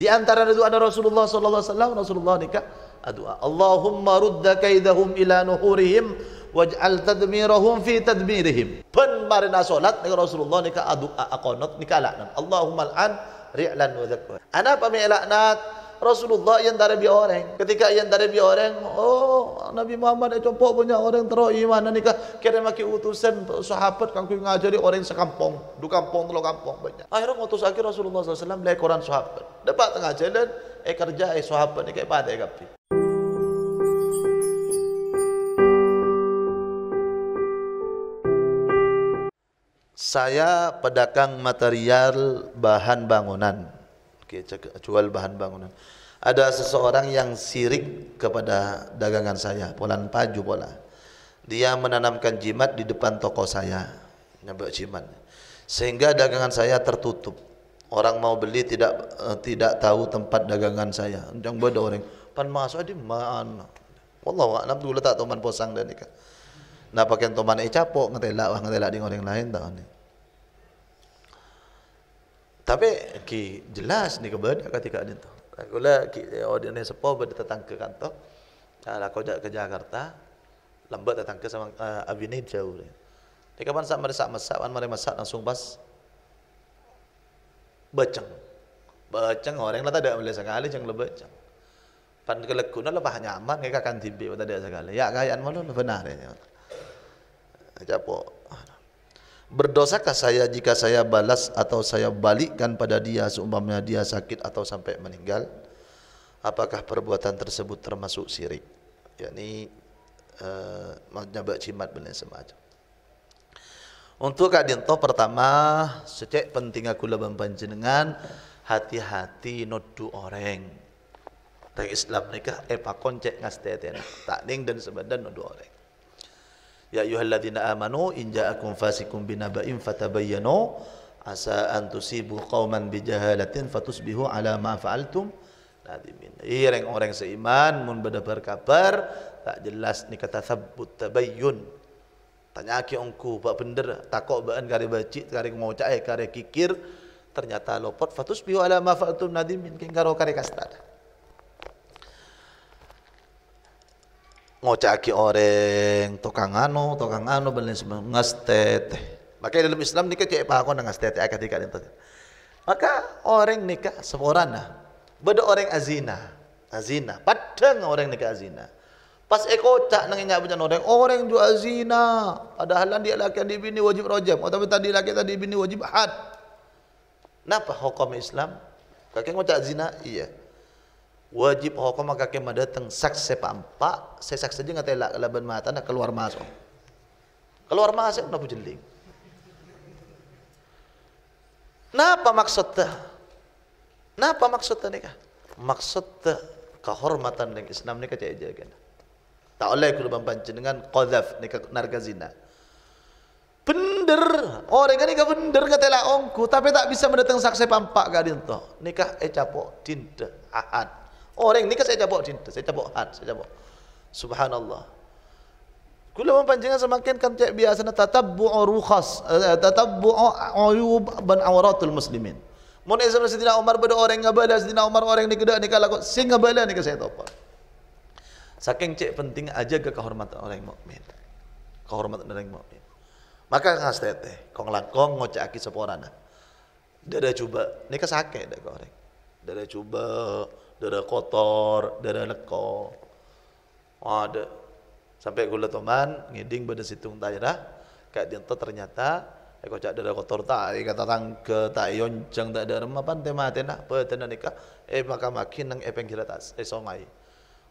Di antara itu ada Rasulullah sallallahu alaihi wasallam Rasulullah nikah adua. Allahumma rudda kaidahum ila nuhurihim waj'al tadmirahum fi tadmirihim pun marina solat dengan Rasulullah nikah adua aqanat nikah Allahumma al'an ri'lan wa zakwa ana pamela Rasulullah yang dari bi orang. Ketika yang dari bi orang, oh Nabi Muhammad yang compok punya orang tero iman nikah. Kira maki utusan sahabat kangku ngajari orang sekampung, du kampung telo kampung banyak. Akhirnya ngutus akhir Rasulullah SAW beli koran sahabat. Dapat tengah jalan, eh kerja eh sahabat ni kayak pada kapi. Saya pedagang material bahan bangunan. Oke, jual bahan bangunan. Ada seseorang yang sirik kepada dagangan saya, polan paju pola. Dia menanamkan jimat di depan toko saya, nyebut jimat. Sehingga dagangan saya tertutup. Orang mau beli tidak uh, tidak tahu tempat dagangan saya. Jangan bodoh orang. Pan masuk ah, di mana? Allah a'lam dulu tak toman posang dan nikah. Nah pakai toman e capok ngetelak wah ngetelak di orang lain tak nih? Tapi ki jelas ni kepada ketika ni tu. Kula ki ordine oh, sepo pada datang ke kantor. Ala ah, kau ke Jakarta lambat datang ke sama uh, ah, Abinid jauh. Dia kapan sak meresak masak an mari masak langsung pas beceng. Beceng orang lah tak ada boleh sekali jeng beceng. Pan kelekuna lebah nyaman ngeka kan tibi tak ada sekali. Ya kayaan malu benar ya. Capok. Berdosakah saya jika saya balas atau saya balikkan pada dia seumpamanya dia sakit atau sampai meninggal? Apakah perbuatan tersebut termasuk syirik? yakni uh, nyabak jimat semacam. Untuk Kak Dinto pertama, secek penting aku lebam panjenengan hati-hati nodu orang. Tak Islam mereka nikah eh, epakon cek tak ning dan sebadan nodu orang. Ya ayyuhalladzina amanu in ja'akum fasikum binaba'in fatabayyanu asa an tusibu qauman bijahalatin fatusbihu ala ma fa'altum nadimin. Ireng orang seiman mun berdabar kabar tak jelas ni kata sabbut tabayyun. Tanya aki ongku bak bener takok baan kare bacik kare ngocak eh, kare kikir ternyata lopot fatusbihu ala ma fa'altum nadimin kengkaro kare kastada. ngocaki orang tukang anu tukang anu beli semua ngastet makanya dalam Islam nikah cek pak aku ngastet akad ketika itu maka orang nikah seorana beda orang azina azina padang orang nikah azina pas eko cak nang ingat macam orang orang jual azina padahal dia laki di bini wajib rojam atau oh, tapi tadi laki tadi bini wajib had Napa hukum Islam kakek ngocak zina iya wajib hukum kakek madatang saksi sepampa saya sak saja nggak telak laban mata nak keluar masuk keluar masuk nak pujeling napa maksudnya napa maksudnya nikah maksudnya kehormatan dengan Islam nikah caya jaga kan? tak oleh kalau bampan dengan qadhaf nikah narga zina bener orang ini kah bener kata lah ongku tapi tak bisa mendatang saksi pampak gadin to nikah eh capok tinta ahad Orang nikah saya cabut cinta, saya cabut hat, saya cabut. Subhanallah. Kula pun semakin kan cek biasa buang rukhas, tatabbu'u ayub eh, ban awratul muslimin. Mun zaman Sidina Umar pada orang ngabala, Sidina Umar orang ni kedak nikah lakot sing ngabala nikah saya apa. Saking cek penting aja ke kehormatan orang mukmin. Kehormatan orang mukmin. Maka ngas teteh, kong langkong ngocak aki seporana. Dada cuba, nikah sakit dak orang. Dada cuba dada kotor, dada leko. Ada. Sampai gula teman ngiding pada situng daerah kayak dia ternyata eko eh, cak dada kotor tak kata tang ke tak yoncang tak ada remapan tema tenah petena nikah eh maka makin nang epeng kira tas eh, eh songai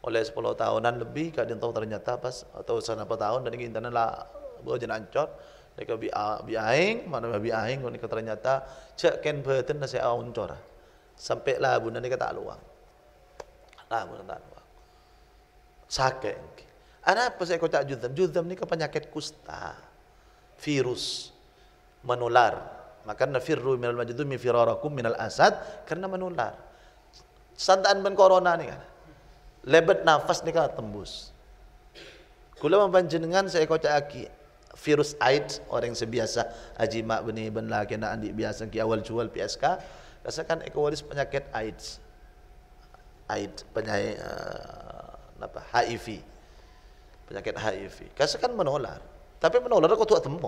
oleh 10 tahunan lebih kak dia ternyata pas atau sana apa tahun dan ingin lah bojan ancor, mereka bi bi aing mana bi aing mereka ternyata cak ken beten saya aun sampai lah bunda mereka tak luang Nah, benar Sakit. anak apa saya kocak judam? Judam ini penyakit kusta. Virus. Menular. Maka nafirru minal majdumi firarakum minal asad. Karena menular. Santaan ben corona ini kan. Lebet nafas nih kan tembus. Kula mempanjenengan saya kocak aki virus AIDS orang sebiasa aji mak beni ben lagi nak andik biasa ki awal jual PSK rasakan ekowaris penyakit AIDS Aid eh, penyakit uh, apa HIV. Penyakit HIV. Kasi kan menular. Tapi menular kau tuak temu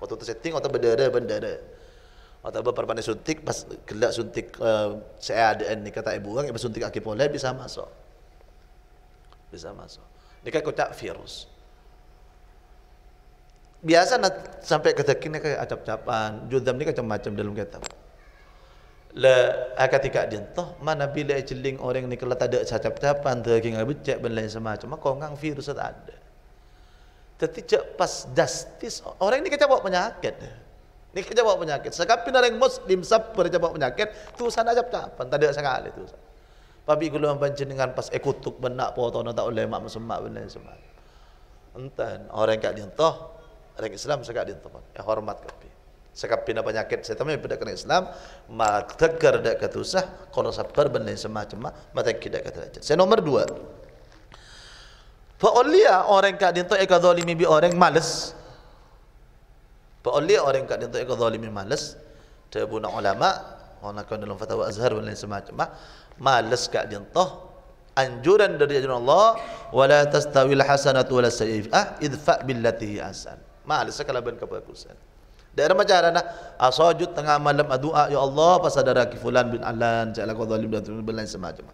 Kau tuak setting atau berdarah kau Atau berpandai suntik pas gelak suntik uh, eh, CADN ni kata ibu orang yang suntik aki bisa masuk. Bisa masuk. Dia kan kau tak virus biasa sampai kata kini kayak acap-capan, judam ni macam-macam dalam kitab. la akatika dintah mana bila jeling orang ni kalau tak ada cacap-capan daging abu cek ben lain semacam maka orang virus tak ada tapi cek pas justice orang ni kata bawa penyakit ni kata bawa penyakit sekapi orang muslim sabar kata bawa penyakit tu sana cacap-capan tak ada sekali tu tapi kalau orang dengan pas ekutuk benak potong tak boleh mak semak ben lain semacam entah orang kat dintah orang Islam sekat dintah Eh hormat kata sekap pindah penyakit saya tapi pindah Islam mak tegar dak ketusah kono sabar benar semacam mak mata kita kata saya nomor dua Fa'uliyah orang kak dintu eka zalimi bi orang malas. Fa'uliyah orang kak dintu eka malas, males Terbuna ulama Orang nak dalam fatwa azhar dan semacam semacam malas kak dintu Anjuran dari ajaran Allah Wala tawilah hasanat wala syifah Idfa' bilatihi asan Malas lah kalau ben kapa kusan dia ada macam ada Asajud ah, tengah malam adu'a ah, Ya Allah pasal darah kifulan bin Alan Cik Allah zalim dan lain semacam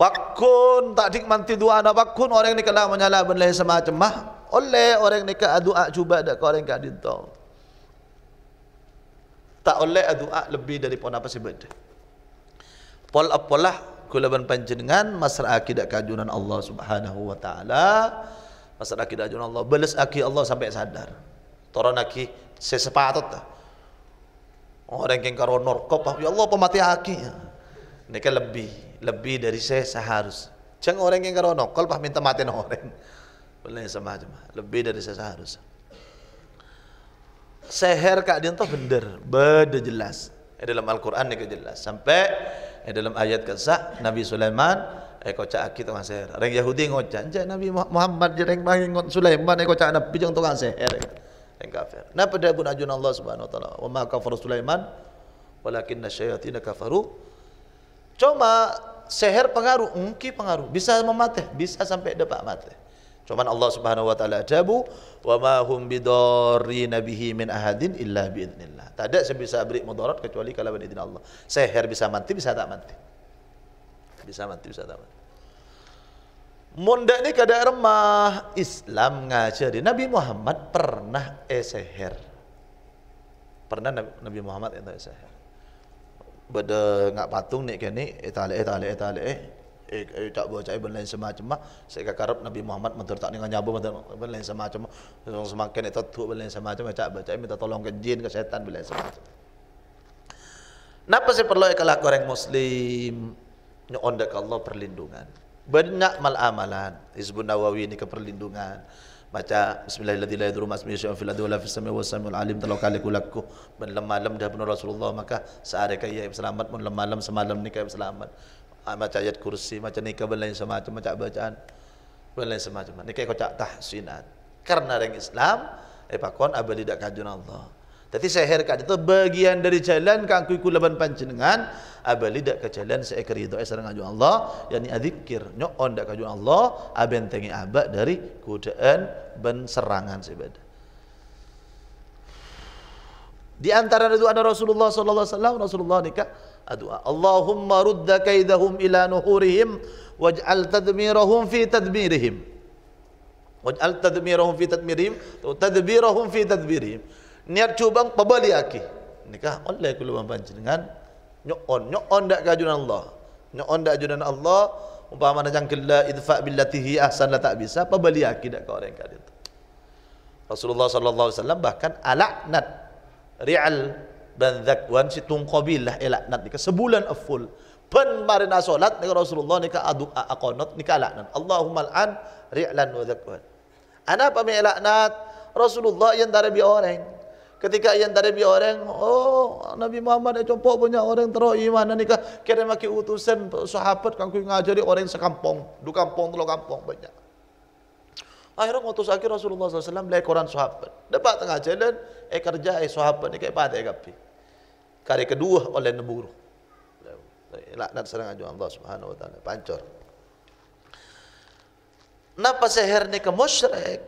Pakun tak dikmanti doa nak pakun orang ni kena menyala benda yang semacam mah oleh orang ni kena ah, doa cuba dak kau orang kadin tau tak oleh doa lebih dari pon apa sebut pol apolah kula ban panjenengan masra akidah kajunan Allah Subhanahu wa taala masra akidah kajunan Allah belas aki Allah sampai sadar Toran aki Sesepatut. Orang yang karo norkop, ya Allah pemati aki. Mereka lebih, lebih dari saya seharus. Jangan orang yang karo nokol, pah minta matiin orang. Boleh sama aja, lebih dari saya seharus. Seher kak dia itu bener, beda jelas. Eh, dalam Al-Quran ini jelas. Sampai eh, dalam ayat kesah Nabi Sulaiman eh kocak aki tukang seher. Orang Yahudi ngocak, Nabi Muhammad jereng panggil Sulaiman eh kocak Nabi jeng tukang seher yang kafir. Napa dia pun ajun Allah Subhanahu wa taala. Wa ma kafara Sulaiman walakinna syayatin kafaru. Cuma seher pengaruh, engki pengaruh. Bisa mematih, bisa sampai dapat mati. Cuma Allah Subhanahu wa taala jabu wa ma hum bidarrin bihi min ahadin illa bi idznillah. Tak ada sebisa beri mudarat kecuali kalau dengan izin Allah. Seher bisa mati, bisa tak mati. Bisa mati, bisa tak mati. Munda ni kada remah Islam ngajari Nabi Muhammad pernah eseher pernah Nabi Muhammad itu eseher beda ngak patung ni kene etale eh, etale eh, etale eh, eh eh, eh tak baca ibn lain semacam mah saya kakarap Nabi Muhammad mentor tak dengan nyabu mentor lain semacam mah semakin itu tu ibn lain semacam baca baca minta tolong ke jin ke setan ibn lain semacam Napa sih perlu ikalak orang muslim nyo'on Allah perlindungan banyak mal amalan Hizbun Nawawi ini keperlindungan baca bismillahirrahmanirrahim Malam-malam dah benar Rasulullah maka sehari kaya selamat malam-malam semalam ni kaya selamat Macam ah, ayat kursi macam nikah dan lain semacam macam bacaan dan lain semacam ni kaya cakap tahsinat karena orang Islam eh Epakon abadi dak kajun Allah. Tadi saya kat itu bagian dari jalan kangku iku laban panjenengan abali dak ke jalan seekor itu sareng ajung Allah yakni azikir nyokon dak kajung Allah abentengi abak dari godaan ben serangan sebeda. Di antara itu ada Rasulullah sallallahu alaihi wasallam Rasulullah nikah doa Allahumma rudda kaidahum ila nuhurihim waj'al tadmirahum fi tadmirihim waj'al tadmirahum fi tadmirihim tadbirahum fi tadbirihim niat cubang pebali aki nikah oleh kulu mampan dengan nyokon nyokon dak kajunan Allah nyokon dak kajunan Allah umpama nang kila idfa billati hi ahsan la tak bisa pebali aki dak kau orang kali itu Rasulullah sallallahu alaihi wasallam bahkan alaknat ri'al dan zakwan si tungqabilah ilaknat eh, nikah sebulan full pen marina solat nikah Rasulullah nikah adu akonat nikah alaknat Allahumma al'an ri'lan wa zakwan ana pamela anak Rasulullah yang dari orang ketika yang tadi bi orang oh Nabi Muhammad dia compok punya orang teruk iman dan nikah kira maki utusan sahabat kau kui ngajari orang sekampung du kampung telo kampung banyak akhirnya ngutus akhir Rasulullah SAW beli koran sahabat dapat tengah jalan eh kerja eh sahabat ni kaya pada eh kapi kali kedua oleh neburu laknat serangan jua Allah Subhanahu Wa Taala pancor Napa seher ni ke musyrik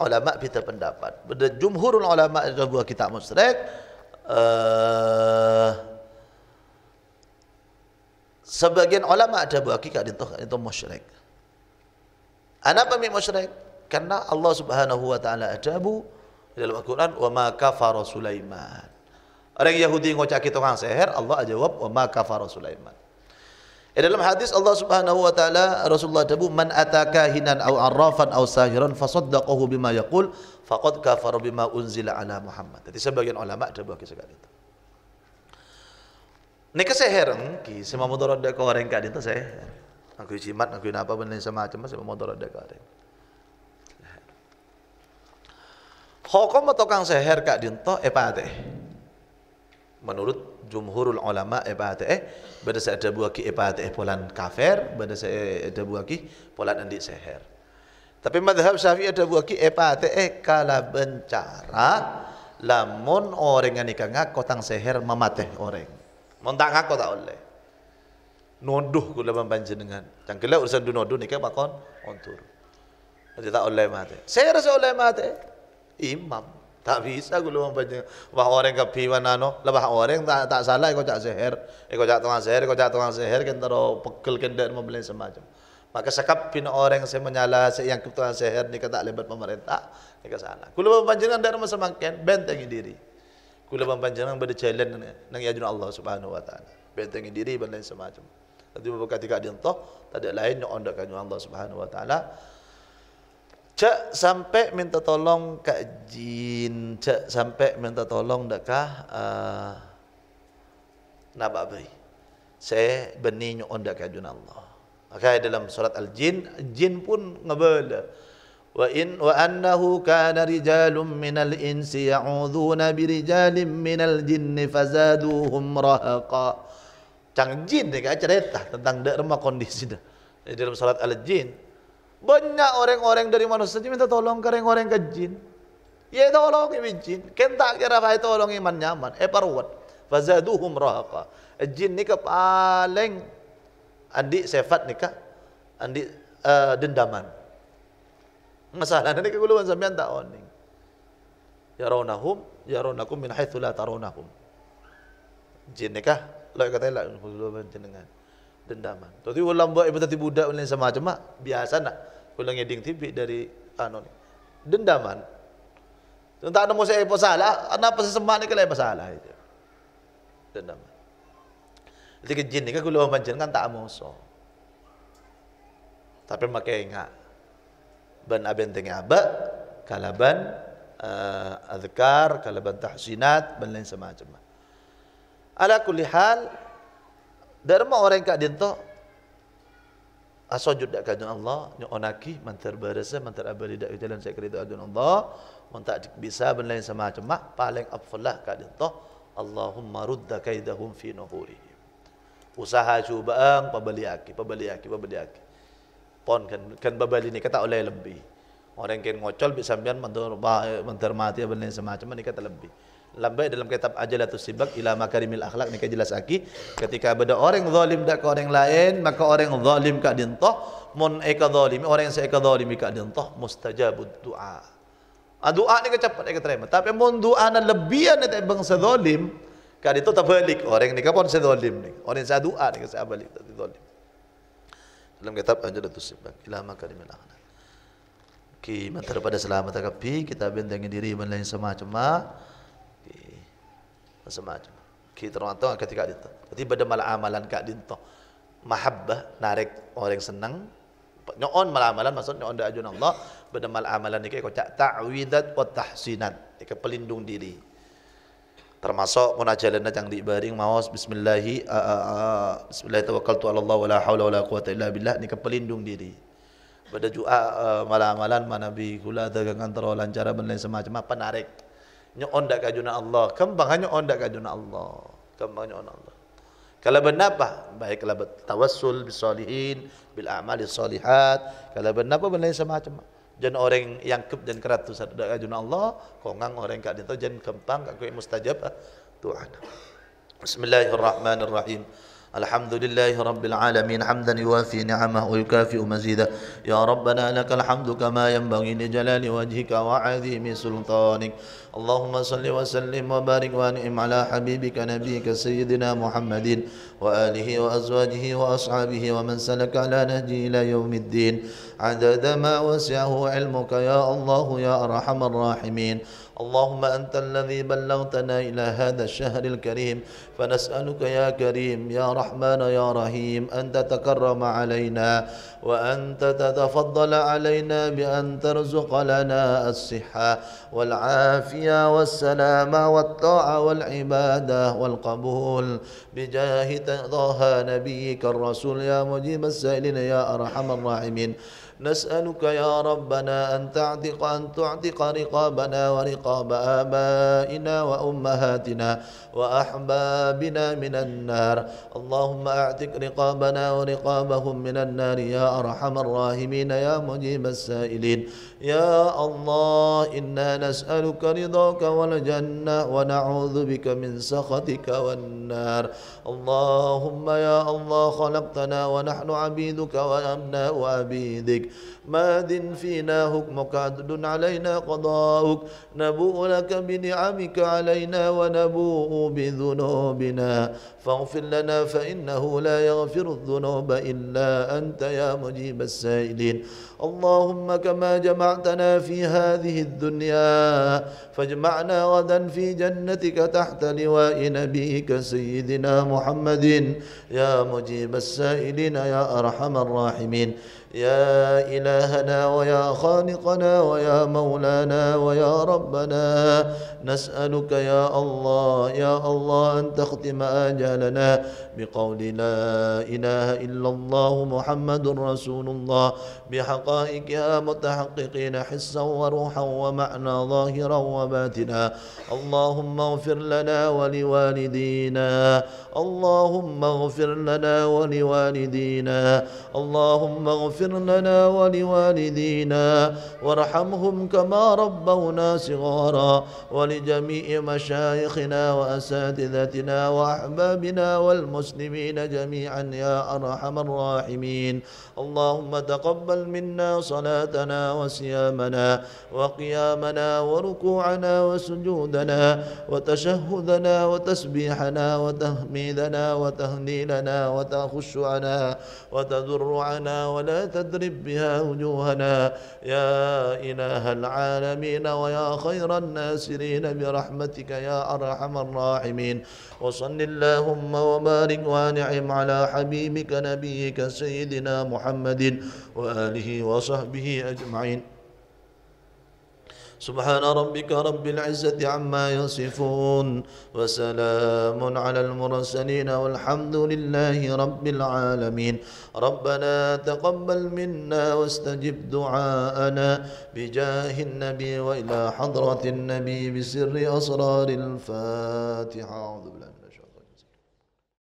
ulama kita pendapat. Jumhurul ulama buah kitab musrek, uh, eh, sebagian ulama ada buah kitab itu itu musyrik. Kenapa mi musyrik? Karena Allah Subhanahu wa taala ajabu dalam Al-Quran wa ma kafara Sulaiman. Orang Yahudi ngocak kita orang seher, Allah jawab wa ma kafara Sulaiman. Ya, dalam hadis Allah Subhanahu wa taala Rasulullah tebu man ataka hinan au arrafan au sahiran fasaddaqahu bima yaqul faqad kafara bima unzila ala Muhammad. Jadi sebagian ulama ada tebu kisah itu. Nek seher ki sema mudarat dak orang ka itu seher. Aku cimat aku apa benda semacam sema mudarat dak orang. Hukum atau kang seher kak dinto eh pateh menurut jumhurul ulama eh beda saya ada buaki epaate eh polan kafir beda saya ada buaki polan andi seher tapi madhab syafi'i ada buaki epaate eh kala bencara lamun orang yang nikah ngaku tang seher memateh orang mau tak ngaku tak oleh gula membanjir dengan cangkela urusan du nikah bakon ontur tak oleh mate seher oleh mate imam Tak bisa lupa lu Bah orang kapi nano, anu, lebah orang tak tak salah kau cak seher, kau cak tengah seher, kau cak tengah seher Kita taro pekel kender mau beli semacam. Maka sekap pin orang saya menyala saya yang ketua seher ni kata lebat pemerintah, ni salah. Kulo panjenengan dari masa makan bentengi diri. Kulo panjenengan pada challenge nang yajun Allah Subhanahu wa taala. Bentengi diri dan semacam. Tapi bukan tidak dientoh, Tidak ada lain yang ondak Allah Subhanahu wa taala. Cak sampai minta tolong Kak Jin, cak sampai minta tolong dakah uh, eh, nabak beri. Saya benih nyon dakah jun Allah. Maka dalam surat Al-Jin, jin pun ngebela. Wa in wa annahu kana rijalun minal insi ya'udzuuna birijalin minal jinni fazaduhum rahaqa. Cang jin dia cerita tentang dak remah kondisi dah. Dalam surat Al-Jin, banyak orang-orang dari manusia minta tolong ke orang-orang ke jin. Ya tolong ke jin. Kentak kira itu tolong iman nyaman. Eh parwat. Fazaduhum rahaqa. Jin ni ke paling andi sifat ni kah? Andi uh, eh, dendaman. Masalah ni keguluan sampean tak oning. ya yaronakum min haitsu la taronahum. Jin ni kah? Lah kata lah keguluan jenengan dendaman. Tapi ulang buat ibu tadi budak ulang sama aja mak biasa nak ulang eding tipi dari anu ni. Dendaman. Tentang ada musuh apa salah, kenapa sesemak ni kalau apa salah itu. Dendaman. Jadi jin ni kan kalau panjen kan tak musuh. Tapi makai ingat. Ban aben tengah abak kalaban uh, azkar, kalaban tahsinat, ban lain sama aja. Ala kulli hal Derma orang Kak dinto aso judak kajun Allah ni onaki mantar berasa mantar abadi dak jalan saya kerita kajun Allah mun tak bisa ben lain sama cuma paling afdalah Kak dinto Allahumma rudda kaidahum fi nuhurihim usaha cuba ang pabaliaki aki pabali pabali aki pon kan kan babali ni kata oleh lebih orang kan ngocol bisa sampean mantar mati ben lain sama cuma ni kata lebih Lambai dalam kitab Ajalatus Sibak ila makarimil akhlak ni jelas aki ketika ada orang zalim dak orang lain maka orang zalim ka dintoh mun eka zalim orang yang seeka zalim ka dintoh mustajabud doa. Ah doa ni cepat eka terima tapi mun doa na lebihan tak bangsa zalim ka itu terbalik orang ni kapan saya zalim ni orang saya doa ni saya balik tak zalim. Dalam kitab Ajalatus Sibak ila makarimil akhlak Ki mantar pada selamat kita bentengi diri dan lain semacam semacam kitrata agak ketika dinta jadi pada malah amalan kak dinta mahabbah narik orang senang nyon malah amalan maksud nyoon da ajun Allah pada malah amalan kau cak ta'widat wa tahsinat iki pelindung diri termasuk munajalan yang dibaring mawas bismillahi a -a -a. bismillahi tawakkaltu ala Allah wala haula wala quwata illa billah niki pelindung diri pada jua uh, malah amalan manabi kula dagang antara lancara dan lain semacam apa narik nyo onda kajuna Allah kembang hanya onda kajuna Allah kembang nyo Allah kalau bernapa baiklah tawassul bis bil a'mali salihat kalau benapa benda semacam jan orang yang kep dan keratus dak kajuna Allah kongang orang kak dinto jan kembang kak kuih mustajab ah, Tuhan Bismillahirrahmanirrahim الحمد لله رب العالمين حمدا يوافي نعمه ويكافئ مزيده يا ربنا لك الحمد كما ينبغي لجلال وجهك وعظيم سلطانك اللهم صل وسلم وبارك وانعم على حبيبك نبيك سيدنا محمد وآله وأزواجه وأصحابه ومن سلك على نهجه إلى يوم الدين عدد ما وسعه علمك يا الله يا أرحم الراحمين اللهم أنت الذي بلغتنا إلى هذا الشهر الكريم فنسألك يا كريم يا رحمن يا رحيم أن تتكرم علينا وأن تتفضل علينا بأن ترزق لنا الصحة والعافية العافية والسلامة والطاعة والعبادة والقبول بجاه ضاها نبيك الرسول يا مجيب السائلين يا أرحم الراحمين نسألك يا ربنا أن تعتق أن تعتق رقابنا ورقاب آبائنا وأمهاتنا وأحبابنا من النار اللهم أعتق رقابنا ورقابهم من النار يا أرحم الراحمين يا مجيب السائلين يا الله إنا نسألك رضاك والجنة ونعوذ بك من سخطك والنار اللهم يا الله خلقتنا ونحن عبيدك وأبناء عبيدك ماد فينا حكمك عدل علينا قضاؤك نبوء لك بنعمك علينا ونبوء بذنوبنا فاغفر لنا فإنه لا يغفر الذنوب إلا أنت يا مجيب السائلين اللهم كما جمعتنا في هذه الدنيا فاجمعنا غدا في جنتك تحت لواء نبيك سيدنا محمد يا مجيب السائلين يا أرحم الراحمين يا إلهنا ويا خالقنا ويا مولانا ويا ربنا نسألك يا الله يا الله أن تختم آجالنا بقول لا إله إلا الله محمد رسول الله بحقائقها متحققين حسا وروحا ومعنى ظاهرا وباتنا اللهم اغفر لنا ولوالدينا اللهم اغفر لنا ولوالدينا اللهم اغفر لنا ولوالدينا وارحمهم كما ربونا صغارا ولجميع مشايخنا وأساتذتنا وأحبابنا والمسلمين المسلمين جميعا يا أرحم الراحمين اللهم تقبل منا صلاتنا وصيامنا وقيامنا وركوعنا وسجودنا وتشهدنا وتسبيحنا وتهميدنا وتهليلنا وتخشعنا وتذرعنا ولا تدرب بها وجوهنا يا إله العالمين ويا خير الناسرين برحمتك يا أرحم الراحمين وصل اللهم وبارك وبارك وانعم على حبيبك نبيك سيدنا محمد وآله وصحبه أجمعين سبحان ربك رب العزة عما يصفون وسلام على المرسلين والحمد لله رب العالمين ربنا تقبل منا واستجب دعاءنا بجاه النبي وإلى حضرة النبي بسر أسرار الفاتحة أعوذ بالله